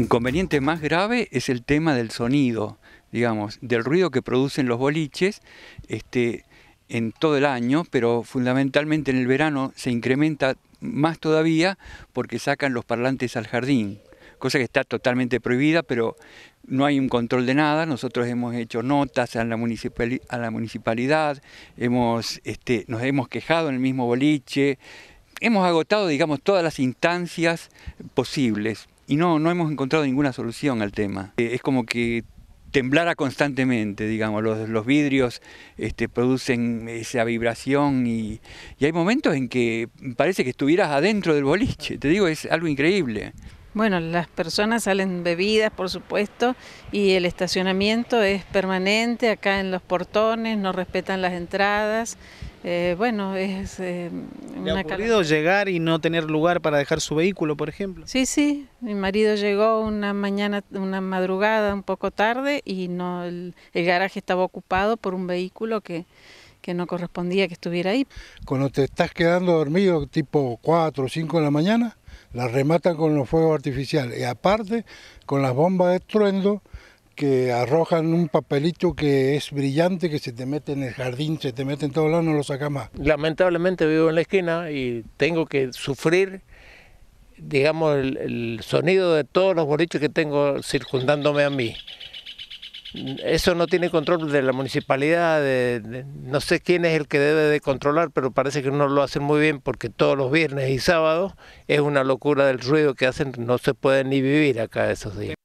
inconveniente más grave es el tema del sonido, digamos, del ruido que producen los boliches este, en todo el año, pero fundamentalmente en el verano se incrementa más todavía porque sacan los parlantes al jardín, cosa que está totalmente prohibida, pero no hay un control de nada. Nosotros hemos hecho notas a la, a la municipalidad, hemos, este, nos hemos quejado en el mismo boliche, hemos agotado, digamos, todas las instancias posibles y no, hemos encontrado ninguna solución al tema. Eh, es como que temblara constantemente, digamos, los, los vidrios este, producen esa vibración y, y, hay momentos en que parece que estuvieras adentro del boliche, te digo, es algo increíble. Bueno, las personas salen bebidas, por supuesto, y el estacionamiento es permanente acá en los portones, no respetan las entradas, eh, bueno, es eh, ha podido llegar y no tener lugar para dejar su vehículo, por ejemplo? Sí, sí. Mi marido llegó una mañana, una madrugada, un poco tarde y no el, garaje estaba ocupado por un vehículo que, que no correspondía que estuviera ahí. Cuando te estás quedando dormido, tipo 4 o 5 de la mañana, la rematan con los fuegos artificiales y aparte con las bombas de estruendo que arrojan un papelito que es brillante, que se te mete en el jardín, se te mete en todos lados, no lo saca más. Lamentablemente vivo en la esquina y tengo que sufrir, digamos, el, sonido de todos los boliches que tengo circundándome a mí. Eso no tiene control de la municipalidad, no sé quién es el que debe de controlar, pero parece que no lo hacen muy bien porque todos los viernes y sábados es una locura del ruido que hacen, no se puede ni vivir acá esos días.